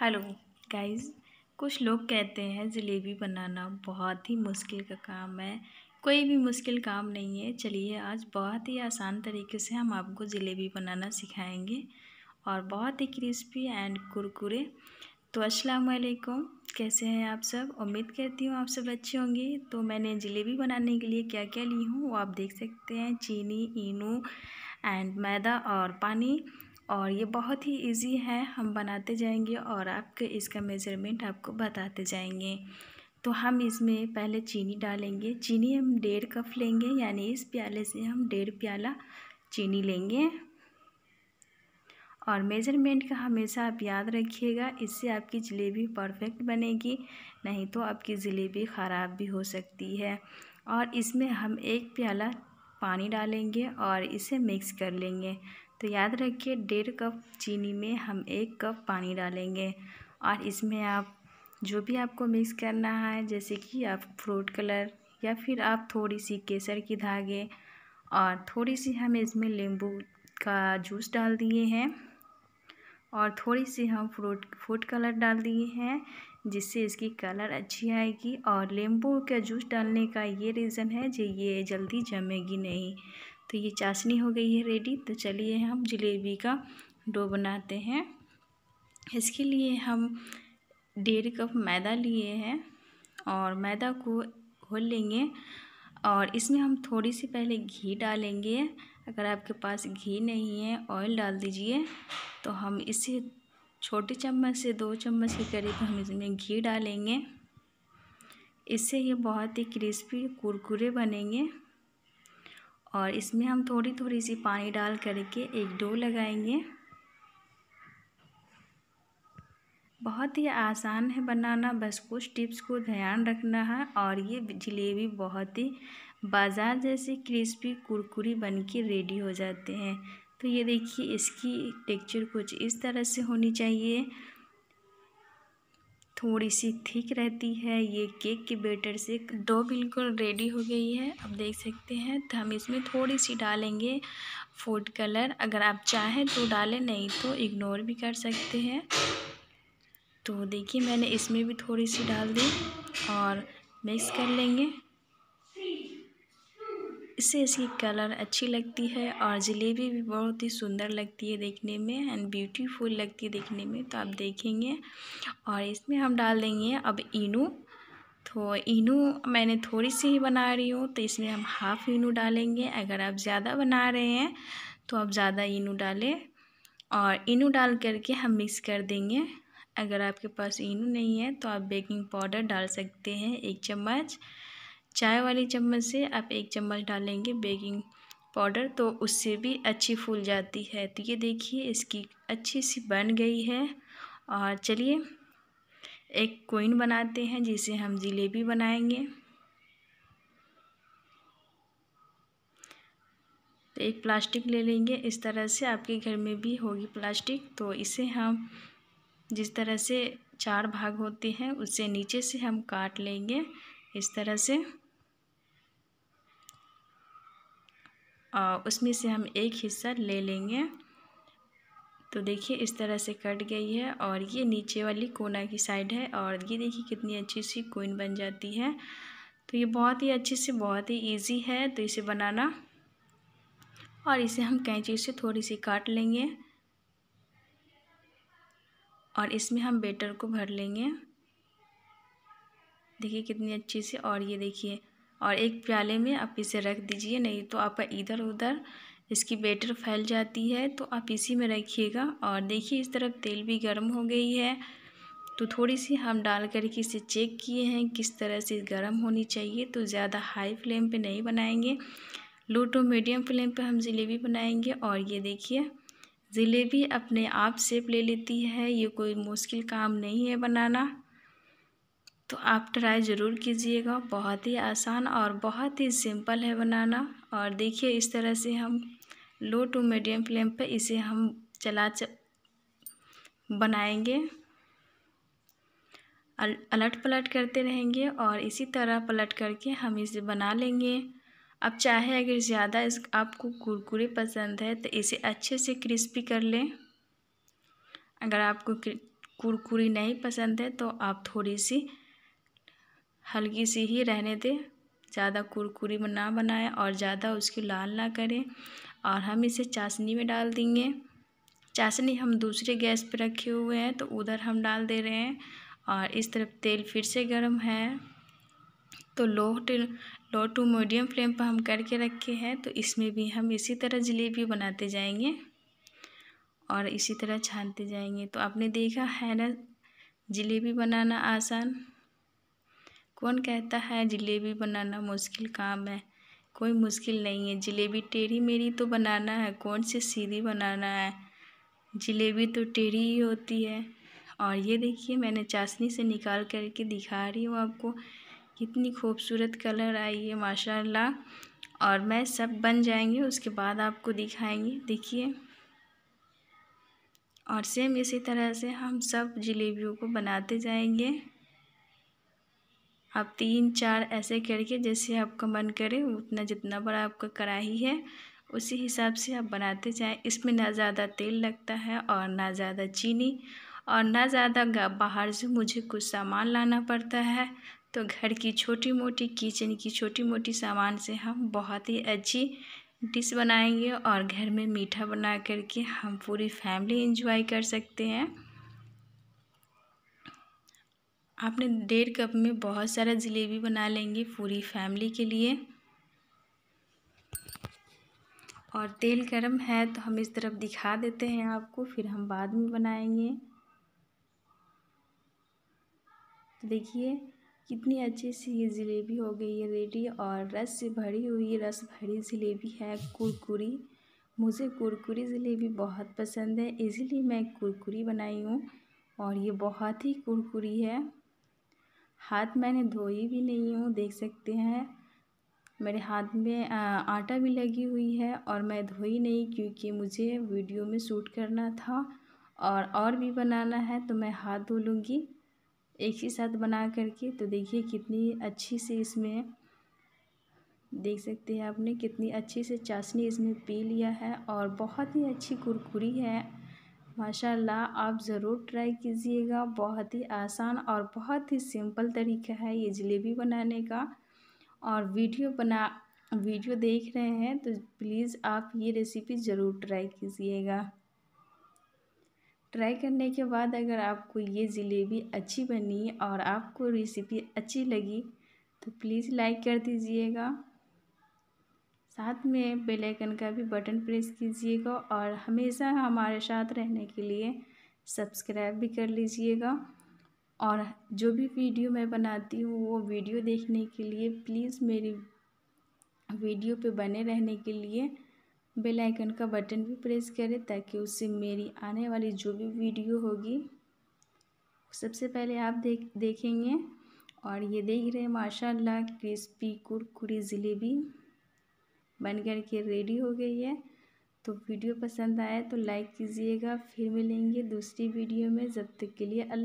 hello guys कुछ लोग कहते हैं जलेबी बनाना बहुत ही मुश्किल का काम है कोई भी मुश्किल काम नहीं है चलिए आज बहुत ही आसान तरीके से हम आपको जलेबी बनाना सिखाएंगे और बहुत ही क्रिस्पी एंड कुरकुरे तो अस्सलाम वालेकुम कैसे हैं आप सब उम्मीद करती हूँ आप सब अच्छे होंगे तो मैंने जलेबी बनाने के लिए क्या क्या ली हूँ वो आप देख सकते हैं चीनी इनू एंड मैदा और पानी और ये बहुत ही इजी है हम बनाते जाएंगे और आपके इसका मेज़रमेंट आपको बताते जाएंगे तो हम इसमें पहले चीनी डालेंगे चीनी हम डेढ़ कप लेंगे यानी इस प्याले से हम डेढ़ प्याला चीनी लेंगे और मेज़रमेंट का हमेशा आप याद रखिएगा इससे आपकी जलेबी परफेक्ट बनेगी नहीं तो आपकी जलेबी ख़राब भी हो सकती है और इसमें हम एक प्याला पानी डालेंगे और इसे मिक्स कर लेंगे तो याद रखिए डेढ़ कप चीनी में हम एक कप पानी डालेंगे और इसमें आप जो भी आपको मिक्स करना है जैसे कि आप फ्रूट कलर या फिर आप थोड़ी सी केसर की धागे और थोड़ी सी हम इसमें नींबू का जूस डाल दिए हैं और थोड़ी सी हम फ्रूट फूड कलर डाल दिए हैं जिससे इसकी कलर अच्छी आएगी और नींबू का जूस डालने का ये रीज़न है जो ये जल्दी जमेगी नहीं तो ये चाशनी हो गई है रेडी तो चलिए हम जलेबी का डो बनाते हैं इसके लिए हम डेढ़ कप मैदा लिए हैं और मैदा को घोल लेंगे और इसमें हम थोड़ी सी पहले घी डालेंगे अगर आपके पास घी नहीं है ऑयल डाल दीजिए तो हम इसे छोटे चम्मच से दो चम्मच के करीब हम इसमें घी डालेंगे इससे ये बहुत ही क्रिस्पी कुरकुरे बनेंगे और इसमें हम थोड़ी थोड़ी सी पानी डाल करके एक डो लगाएंगे बहुत ही आसान है बनाना बस कुछ टिप्स को ध्यान रखना है और ये जलेबी बहुत ही बाज़ार जैसे क्रिस्पी कुरकुरी बन के रेडी हो जाते हैं तो ये देखिए इसकी टेक्चर कुछ इस तरह से होनी चाहिए थोड़ी सी थिक रहती है ये केक के बेटर से डो बिल्कुल रेडी हो गई है अब देख सकते हैं तो हम इसमें थोड़ी सी डालेंगे फूड कलर अगर आप चाहें तो डालें नहीं तो इग्नोर भी कर सकते हैं तो देखिए मैंने इसमें भी थोड़ी सी डाल दी और मिक्स कर लेंगे इससे इसकी कलर अच्छी लगती है और जलेबी भी बहुत ही सुंदर लगती है देखने में एंड ब्यूटीफुल लगती है देखने में तो आप देखेंगे और इसमें हम डाल देंगे अब इनो तो इनो मैंने थोड़ी सी ही बना रही हूँ तो इसमें हम हाफ़ इनो डालेंगे अगर आप ज़्यादा बना रहे हैं तो आप ज़्यादा इनो डालें और इनो डाल करके हम मिक्स कर देंगे अगर आपके पास इनो नहीं है तो आप बेकिंग पाउडर डाल सकते हैं एक चम्मच चाय वाली चम्मच से आप एक चम्मच डालेंगे बेकिंग पाउडर तो उससे भी अच्छी फूल जाती है तो ये देखिए इसकी अच्छी सी बन गई है और चलिए एक कोइन बनाते हैं जिसे हम जिलेबी बनाएंगे तो एक प्लास्टिक ले लेंगे इस तरह से आपके घर में भी होगी प्लास्टिक तो इसे हम जिस तरह से चार भाग होते हैं उसे नीचे से हम काट लेंगे इस तरह से और उसमें से हम एक हिस्सा ले लेंगे तो देखिए इस तरह से कट गई है और ये नीचे वाली कोना की साइड है और ये देखिए कितनी अच्छी सी कोइन बन जाती है तो ये बहुत ही अच्छी से बहुत ही इजी है तो इसे बनाना और इसे हम कैंची से थोड़ी सी काट लेंगे और इसमें हम बेटर को भर लेंगे देखिए कितनी अच्छी सी और ये देखिए और एक प्याले में आप इसे रख दीजिए नहीं तो आपका इधर उधर इसकी बेटर फैल जाती है तो आप इसी में रखिएगा और देखिए इस तरफ तेल भी गर्म हो गई है तो थोड़ी सी हम डाल करके इसे चेक किए हैं किस तरह से गर्म होनी चाहिए तो ज़्यादा हाई फ्लेम पे नहीं बनाएंगे लो टू मीडियम फ्लेम पे हम जलेबी बनाएंगे और ये देखिए जलेबी अपने आप सेप ले लेती है ये कोई मुश्किल काम नहीं है बनाना तो आप ट्राई ज़रूर कीजिएगा बहुत ही आसान और बहुत ही सिंपल है बनाना और देखिए इस तरह से हम लो टू मीडियम फ्लेम पर इसे हम चला च... बनाएंगे अल, अलट पलट करते रहेंगे और इसी तरह पलट करके हम इसे बना लेंगे अब चाहे अगर ज़्यादा इस आपको कुरकुरे पसंद है तो इसे अच्छे से क्रिस्पी कर लें अगर आपको कुरकुरी नहीं पसंद है तो आप थोड़ी सी हल्की सी ही रहने दें ज़्यादा कुरकुरी ना बनाएं और ज़्यादा उसकी लाल ना करें और हम इसे चाशनी में डाल देंगे चाशनी हम दूसरे गैस पर रखे हुए हैं तो उधर हम डाल दे रहे हैं और इस तरफ तेल फिर से गर्म है तो low to low to medium flame पर हम करके रखे हैं तो इसमें भी हम इसी तरह जलेबी बनाते जाएंगे और इसी तरह छानते जाएंगे तो आपने देखा है ना जलेबी बनाना आसान कौन कहता है जलेबी बनाना मुश्किल काम है कोई मुश्किल नहीं है जलेबी टेढ़ी मेरी तो बनाना है कौन सी सीधी बनाना है जलेबी तो टेढ़ी ही होती है और ये देखिए मैंने चाशनी से निकाल करके दिखा रही हूँ आपको कितनी खूबसूरत कलर आई है माशाल्लाह और मैं सब बन जाएंगे उसके बाद आपको दिखाएंगे देखिए और सेम इसी तरह से हम सब जलेबियों को बनाते जाएंगे आप तीन चार ऐसे करके जैसे आपका मन करे उतना जितना बड़ा आपका कढ़ाई है उसी हिसाब से आप बनाते जाएं इसमें ना ज़्यादा तेल लगता है और ना ज़्यादा चीनी और ना ज़्यादा बाहर से मुझे कुछ सामान लाना पड़ता है तो घर की छोटी मोटी किचन की छोटी मोटी सामान से हम बहुत ही अच्छी डिश बनाएंगे और घर में मीठा बना करके हम पूरी फैमिली इंजॉय कर सकते हैं आपने डेढ़ कप में बहुत सारा जलेबी बना लेंगे पूरी फैमिली के लिए और तेल गर्म है तो हम इस तरफ दिखा देते हैं आपको फिर हम बाद में बनाएंगे तो देखिए कितनी अच्छी सी ये जलेबी हो गई है रेडी और रस से भरी हुई रस भरी जलेबी है कुरकुरी मुझे कुरकुरी जलेबी बहुत पसंद है इसीलिए मैं कुरकुरी बनाई हूँ और ये बहुत ही कुरकुरी है हाथ मैंने धोई भी नहीं हूँ देख सकते हैं मेरे हाथ में आटा भी लगी हुई है और मैं धोई नहीं क्योंकि मुझे वीडियो में शूट करना था और और भी बनाना है तो मैं हाथ धो लूँगी एक ही साथ बना करके तो देखिए कितनी अच्छी से इसमें देख सकते हैं आपने कितनी अच्छी से चाशनी इसमें पी लिया है और बहुत ही अच्छी कुरकुरी है माशाल्लाह आप ज़रूर ट्राई कीजिएगा बहुत ही आसान और बहुत ही सिंपल तरीका है ये जलेबी बनाने का और वीडियो बना वीडियो देख रहे हैं तो प्लीज़ आप ये रेसिपी ज़रूर ट्राई कीजिएगा ट्राई करने के बाद अगर आपको ये जलेबी अच्छी बनी और आपको रेसिपी अच्छी लगी तो प्लीज़ लाइक कर दीजिएगा साथ में बेल आइकन का भी बटन प्रेस कीजिएगा और हमेशा हमारे साथ रहने के लिए सब्सक्राइब भी कर लीजिएगा और जो भी वीडियो मैं बनाती हूँ वो वीडियो देखने के लिए प्लीज़ मेरी वीडियो पे बने रहने के लिए बेल आइकन का बटन भी प्रेस करें ताकि उससे मेरी आने वाली जो भी वीडियो होगी सबसे पहले आप देख देखेंगे और ये देख रहे हैं माशाल्लाह क्रिस्पी कुरकुरी जलेबी बन कर के रेडी हो गई है तो वीडियो पसंद आए तो लाइक कीजिएगा फिर मिलेंगे दूसरी वीडियो में जब तक के लिए अल्लाह